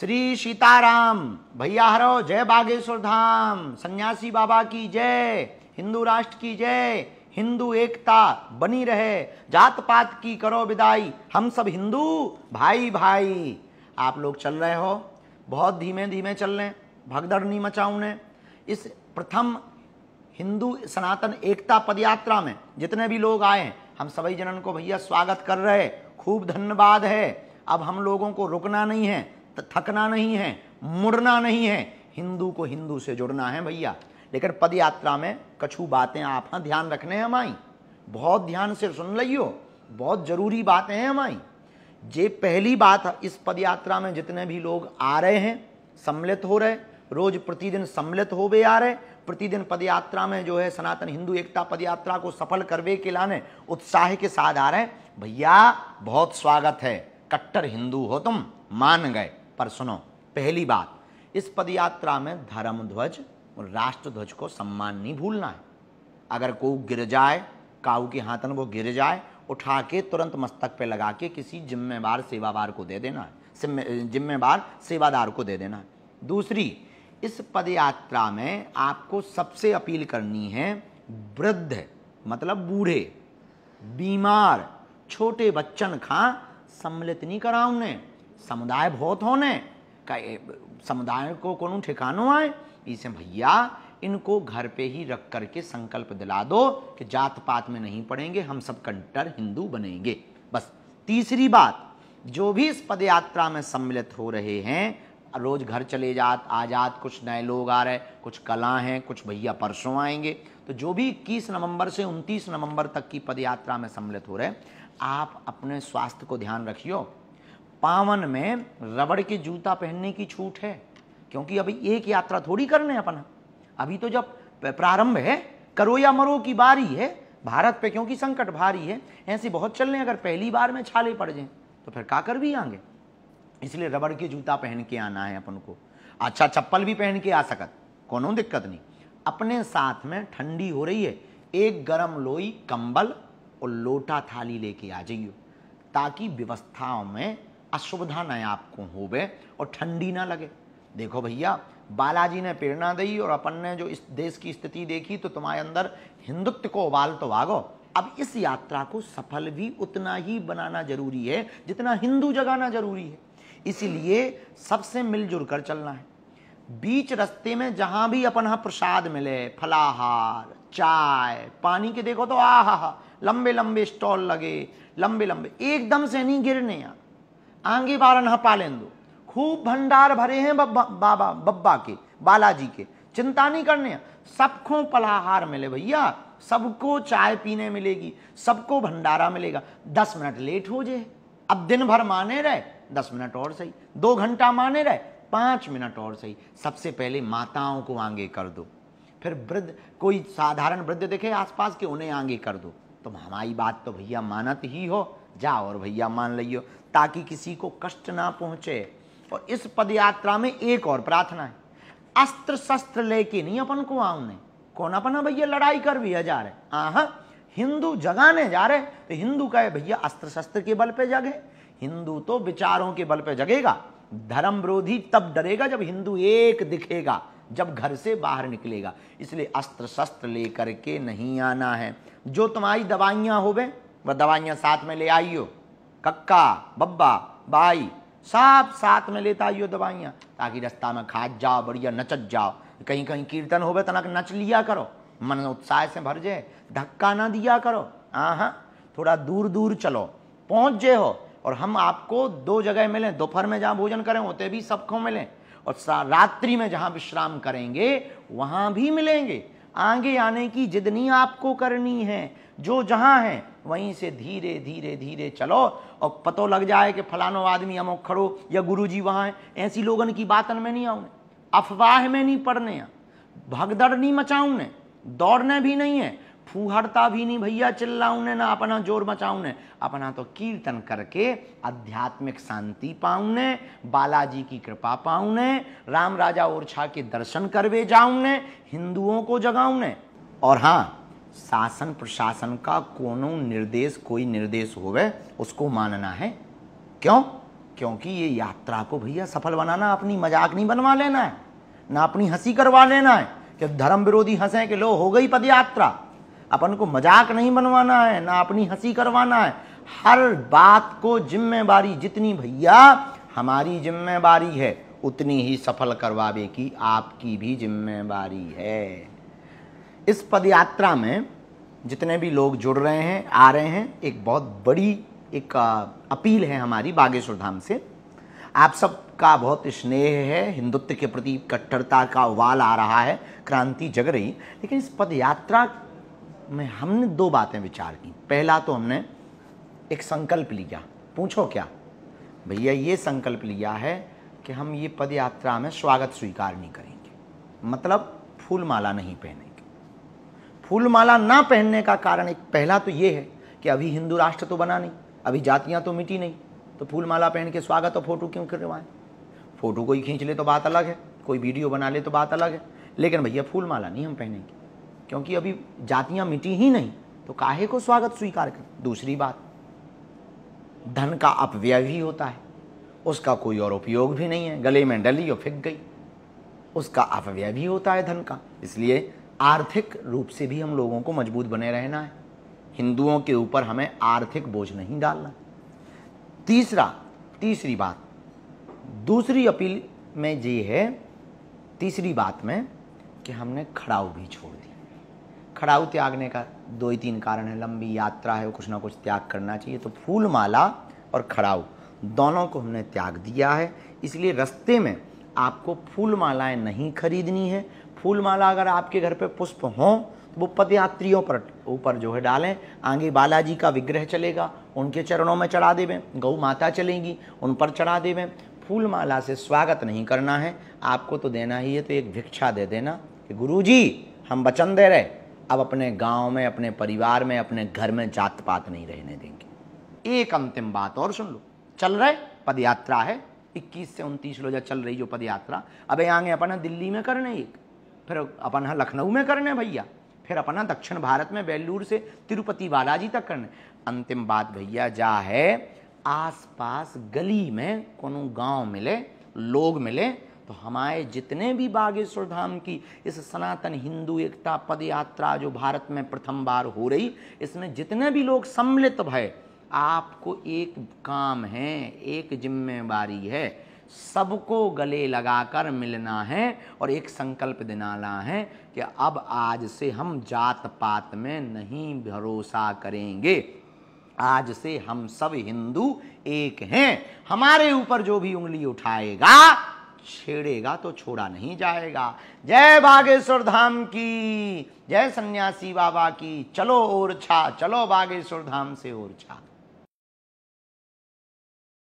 श्री सीताराम भैया हरो जय बागेश्वर धाम सन्यासी बाबा की जय हिंदू राष्ट्र की जय हिंदू एकता बनी रहे जात पात की करो विदाई हम सब हिंदू भाई भाई आप लोग चल रहे हो बहुत धीमे धीमे चल रहे भगदड़ नहीं मचाऊ ने इस प्रथम हिंदू सनातन एकता पदयात्रा में जितने भी लोग आए हैं हम सभी जनन को भैया स्वागत कर रहे खूब धन्यवाद है अब हम लोगों को रुकना नहीं है तो थकना नहीं है मुड़ना नहीं है हिंदू को हिंदू से जुड़ना है भैया लेकिन पद यात्रा में कछु बातें आप हाँ ध्यान रखने हैं हमारी बहुत ध्यान से सुन लियो बहुत जरूरी बातें हैं हमारी जे पहली बात इस पद यात्रा में जितने भी लोग आ रहे हैं सम्मिलित हो रहे रोज प्रतिदिन सम्मिलित हो वे आ रहे प्रतिदिन पदयात्रा में जो है सनातन हिंदू एकता पदयात्रा को सफल करवे के लाने उत्साह के साथ आ रहे भैया बहुत स्वागत है कट्टर हिंदू हो तुम मान गए पर सुनो पहली बात इस पदयात्रा में धर्म ध्वज और राष्ट्र ध्वज को सम्मान नहीं भूलना है अगर को गिर जाए काऊ के हाथन वो गिर जाए उठा के तुरंत मस्तक पे लगा के किसी जिम्मेवार सेवावार को दे देना है जिम्मेवार सेवादार को दे देना है दूसरी इस पदयात्रा में आपको सबसे अपील करनी है वृद्ध मतलब बूढ़े बीमार छोटे बच्चन खां सम्मिलित नहीं करा उन्हें समुदाय बहुत होने का समुदाय को कोनो ठिकानो आए इसे भैया इनको घर पे ही रख करके संकल्प दिला दो कि जात पात में नहीं पढ़ेंगे हम सब कंटर हिंदू बनेंगे बस तीसरी बात जो भी इस पद यात्रा में सम्मिलित हो रहे हैं रोज़ घर चले जात आ जात कुछ नए लोग आ रहे कुछ कला हैं कुछ भैया परसों आएंगे तो जो भी 21 नवंबर से 29 नवंबर तक की पदयात्रा में सम्मिलित हो रहे आप अपने स्वास्थ्य को ध्यान रखियो पावन में रबड़ के जूता पहनने की छूट है क्योंकि अभी एक यात्रा थोड़ी करने अपन अभी तो जब प्रारंभ है करो या मरो की बारी है भारत पे क्योंकि संकट भारी है ऐसी बहुत चल रहे अगर पहली बार में छाले पड़ जाएं तो फिर का कर भी आएंगे इसलिए रबड़ के जूता पहन के आना है अपन को अच्छा चप्पल भी पहन के आ सकत कोनो दिक्कत नहीं अपने साथ में ठंडी हो रही है एक गरम लोई कंबल और लोटा थाली लेके आ जाइयो ताकि व्यवस्थाओं में असुविधा न आपको होवे और ठंडी ना लगे देखो भैया बालाजी ने प्रेरणा दी और अपन ने जो इस देश की स्थिति देखी तो तुम्हारे अंदर हिंदुत्व को उबाल तो भागो अब इस यात्रा को सफल भी उतना ही बनाना जरूरी है जितना हिंदू जगाना जरूरी है इसीलिए सबसे मिलजुल कर चलना है बीच रस्ते में जहां भी अपन प्रसाद मिले फलाहार चाय पानी के देखो तो आहा लंबे लंबे स्टॉल लगे लंबे लंबे एकदम से नहीं गिरने यहाँ आंगे बारह पालेंदो खूब भंडार भरे हैं बब्बा बाबा बब्बा के बालाजी के चिंता नहीं करने सबको पलाहार मिले भैया सबको चाय पीने मिलेगी सबको भंडारा मिलेगा दस मिनट लेट हो जाए अब दिन भर माने रहे दस मिनट और सही दो घंटा माने रहे पाँच मिनट और सही सबसे पहले माताओं को आगे कर दो फिर वृद्ध कोई साधारण वृद्ध देखे आसपास के उन्हें आगे कर दो तुम तो हमारी बात तो भैया मानत ही हो जाओ और भैया मान लियो ताकि किसी को कष्ट ना पहुंचे और इस पद यात्रा में एक और प्रार्थना है अस्त्र शस्त्र लेके नहीं अपन को आऊने कौन अपन भैया लड़ाई कर भी जा रहे आह हिंदू जगाने जा रहे तो हिंदू का भैया अस्त्र शस्त्र के बल पे जगे हिंदू तो विचारों के बल पे जगेगा धर्म विरोधी तब डरेगा जब हिंदू एक दिखेगा जब घर से बाहर निकलेगा इसलिए अस्त्र शस्त्र लेकर के नहीं आना है जो तुम्हारी दवाइयां होवे वह दवाइयाँ साथ में ले आइयो कक्का बब्बा बाई सब साथ में लेता आइयो दवाइयाँ ताकि रास्ता में खाद जाओ बढ़िया नचत जाओ कहीं कहीं कीर्तन होवे तनक तो नच लिया करो मन उत्साह से भर जाए धक्का ना दिया करो हाँ थोड़ा दूर दूर चलो पहुँच जे हो और हम आपको दो जगह मिलें दोपहर में जहाँ भोजन करें होते भी सबको मिलें और रात्रि में जहाँ विश्राम करेंगे वहाँ भी मिलेंगे आगे आने की नहीं आपको करनी है जो जहां है वहीं से धीरे धीरे धीरे चलो और पतो लग जाए कि फलानो आदमी अमोक खड़ो या गुरु जी वहां है ऐसी लोगन की बातन में नहीं आऊने अफवाह में नहीं पढ़ने भगदड़ नहीं मचाऊ ने दौड़ने भी नहीं है फूहड़ता भी नहीं भैया चिल्लाऊ ने ना अपना जोर मचाऊ ने अपना तो कीर्तन करके आध्यात्मिक शांति पाऊ ने बालाजी की कृपा पाऊ ने राम राजा ओरछा के दर्शन करवे जाऊ ने हिंदुओं को जगाऊ ने और हाँ शासन प्रशासन का कोनो निर्देश कोई निर्देश होवे उसको मानना है क्यों क्योंकि ये यात्रा को भैया सफल बनाना अपनी मजाक नहीं बनवा लेना है ना अपनी हंसी करवा लेना है कि धर्म विरोधी हंसे कि लो हो गई पद यात्रा अपन को मजाक नहीं बनवाना है ना अपनी हंसी करवाना है हर बात को जिम्मेवारी जितनी भैया हमारी जिम्मेवारी है उतनी ही सफल करवावे की आपकी भी जिम्मेवारी है इस पदयात्रा में जितने भी लोग जुड़ रहे हैं आ रहे हैं एक बहुत बड़ी एक अपील है हमारी बागेश्वर धाम से आप सब का बहुत स्नेह है हिंदुत्व के प्रति कट्टरता का उबाल आ रहा है क्रांति जग रही लेकिन इस पदयात्रा में हमने दो बातें विचार की पहला तो हमने एक संकल्प लिया पूछो क्या भैया ये संकल्प लिया है कि हम ये पद यात्रा में स्वागत स्वीकार नहीं करेंगे मतलब फूलमाला नहीं पहनेंगे फूलमाला ना पहनने का कारण एक पहला तो ये है कि अभी हिंदू राष्ट्र तो बना नहीं अभी जातियाँ तो मिटी नहीं तो फूलमाला पहन के स्वागत और फोटो क्यों करवाएं फोटो कोई खींच ले तो बात अलग है कोई वीडियो बना ले तो बात अलग है लेकिन भैया फूलमाला नहीं हम पहनेंगे क्योंकि अभी जातियां मिटी ही नहीं तो काहे को स्वागत स्वीकार कर दूसरी बात धन का अपव्यय भी होता है उसका कोई और उपयोग भी नहीं है गले में डली और फेंक गई उसका अपव्यय भी होता है धन का इसलिए आर्थिक रूप से भी हम लोगों को मजबूत बने रहना है हिंदुओं के ऊपर हमें आर्थिक बोझ नहीं डालना तीसरा तीसरी बात दूसरी अपील में ये है तीसरी बात में कि हमने खड़ाव भी छोड़ दिया खड़ाऊ त्यागने का दो ही तीन कारण है लंबी यात्रा है कुछ ना कुछ त्याग करना चाहिए तो फूल माला और खड़ाऊ दोनों को हमने त्याग दिया है इसलिए रस्ते में आपको फूल मालाएं नहीं खरीदनी है फूल माला अगर आपके घर पे पुष्प हों तो वो पदयात्रियों पर ऊपर जो है डालें आगे बालाजी का विग्रह चलेगा उनके चरणों में चढ़ा देवें गौ माता चलेंगी उन पर चढ़ा देवें फूल माला से स्वागत नहीं करना है आपको तो देना ही है तो एक भिक्षा दे देना कि जी हम वचन दे रहे अब अपने गांव में अपने परिवार में अपने घर में जात पात नहीं रहने देंगे एक अंतिम बात और सुन लो चल रहे पद यात्रा है 21 से 29 रोजा चल रही जो पद यात्रा अब आगे अपना दिल्ली में करने एक फिर अपन यहाँ लखनऊ में करने भैया फिर अपना दक्षिण भारत में बेलूर से तिरुपति बालाजी तक करने अंतिम बात भैया जा है आसपास गली में कोनो गांव मिले लोग मिले तो हमारे जितने भी बागेश्वर धाम की इस सनातन हिंदू एकता पद यात्रा जो भारत में प्रथम बार हो रही इसमें जितने भी लोग सम्मिलित भय आपको एक काम है एक जिम्मेवारी है सबको गले लगाकर मिलना है और एक संकल्प दिलाना है कि अब आज से हम जात पात में नहीं भरोसा करेंगे आज से हम सब हिंदू एक हैं हमारे ऊपर जो भी उंगली उठाएगा छेड़ेगा तो छोड़ा नहीं जाएगा जय बागेश्वर धाम की जय सन्यासी बाबा की चलो ओरछा चलो बागेश्वर धाम से ओरछा